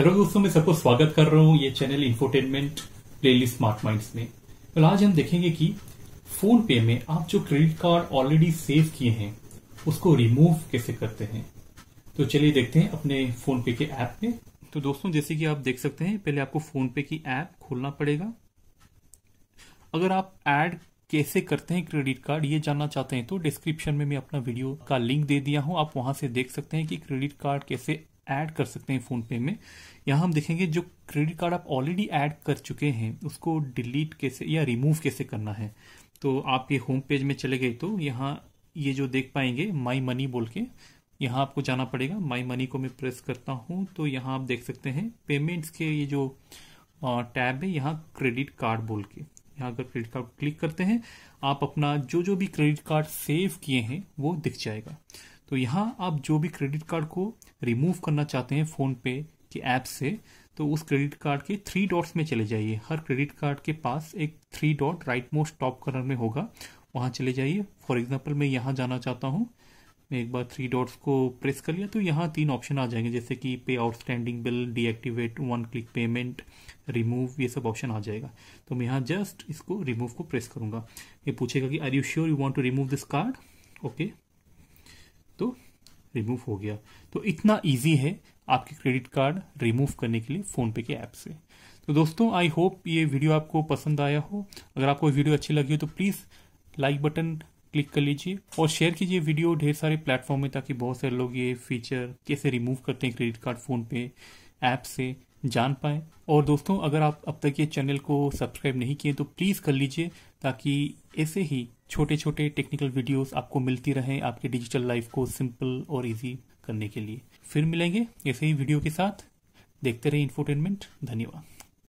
hello दोस्तों मैं सबको स्वागत कर रहा हूँ ये channel infotainment playlist smart minds में तो आज हम देखेंगे कि फोन पे में आप जो क्रेडिट कार्ड ऑलरेडी सेव किए हैं उसको रिमूव कैसे करते हैं तो चलिए देखते हैं अपने फोन पे के ऐप में तो दोस्तों जैसे कि आप देख सकते हैं पहले आपको फोन पे की ऐप खोलना पड़ेगा अगर आप एड कैसे करते हैं क्रेडिट कार्ड ये जानना चाहते हैं तो डिस्क्रिप्शन में मैं अपना वीडियो का लिंक दे दिया हूं आप वहां से देख सकते हैं कि क्रेडिट कार्ड कैसे ऐड कर सकते हैं फ़ोनपे में यहाँ हम देखेंगे जो क्रेडिट कार्ड आप ऑलरेडी ऐड कर चुके हैं उसको डिलीट कैसे या रिमूव कैसे करना है तो आप ये होम पेज में चले गए तो यहाँ ये जो देख पाएंगे माई मनी बोल के यहाँ आपको जाना पड़ेगा माई मनी को मैं प्रेस करता हूँ तो यहाँ आप देख सकते हैं पेमेंट्स के ये जो टैब है यहाँ क्रेडिट कार्ड बोल के यहाँ अगर क्रेडिट कार्ड क्लिक करते हैं आप अपना जो जो भी क्रेडिट कार्ड सेव किए हैं वो दिख जाएगा तो यहाँ आप जो भी क्रेडिट कार्ड को रिमूव करना चाहते हैं फोन पे के ऐप से तो उस क्रेडिट कार्ड के थ्री डॉट्स में चले जाइए हर क्रेडिट कार्ड के पास एक three dot right most top corner में होगा वहां चले जाइए फॉर एग्जाम्पल मैं यहाँ जाना चाहता हूँ मैं एक बार थ्री डॉट्स को प्रेस कर लिया तो यहाँ तीन ऑप्शन आ जाएंगे जैसे कि pay outstanding bill deactivate one click payment remove ये सब ऑप्शन आ जाएगा तो मैं यहाँ जस्ट इसको रिमूव को प्रेस करूंगा ये पूछेगा कि are you sure you want to remove this card okay तो रिमूव हो गया तो इतना ईजी है आपके क्रेडिट कार्ड रिमूव करने के लिए फोन पे के ऐप से तो दोस्तों आई होप ये वीडियो आपको पसंद आया हो अगर आपको वीडियो अच्छी लगी हो तो प्लीज़ लाइक बटन क्लिक कर लीजिए और शेयर कीजिए वीडियो ढेर सारे प्लेटफॉर्म में ताकि बहुत सारे लोग ये फीचर कैसे रिमूव करते हैं credit card PhonePe app से जान पाए और दोस्तों अगर आप अब तक ये चैनल को सब्सक्राइब नहीं किए तो प्लीज़ कर लीजिए ताकि ऐसे ही छोटे छोटे टेक्निकल वीडियोस आपको मिलती रहें आपके डिजिटल लाइफ को सिंपल और इजी करने के लिए फिर मिलेंगे ऐसे ही वीडियो के साथ देखते रहे इन्फोटेनमेंट धन्यवाद